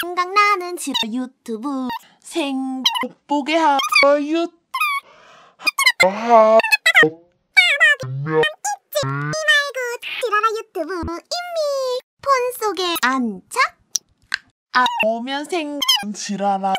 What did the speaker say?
생각나는 집 유튜브 생보게 하 어, 유. 하하. 이말고 지라라 유튜브 이미 폰 속에 안착. 아 오면 생 지라라.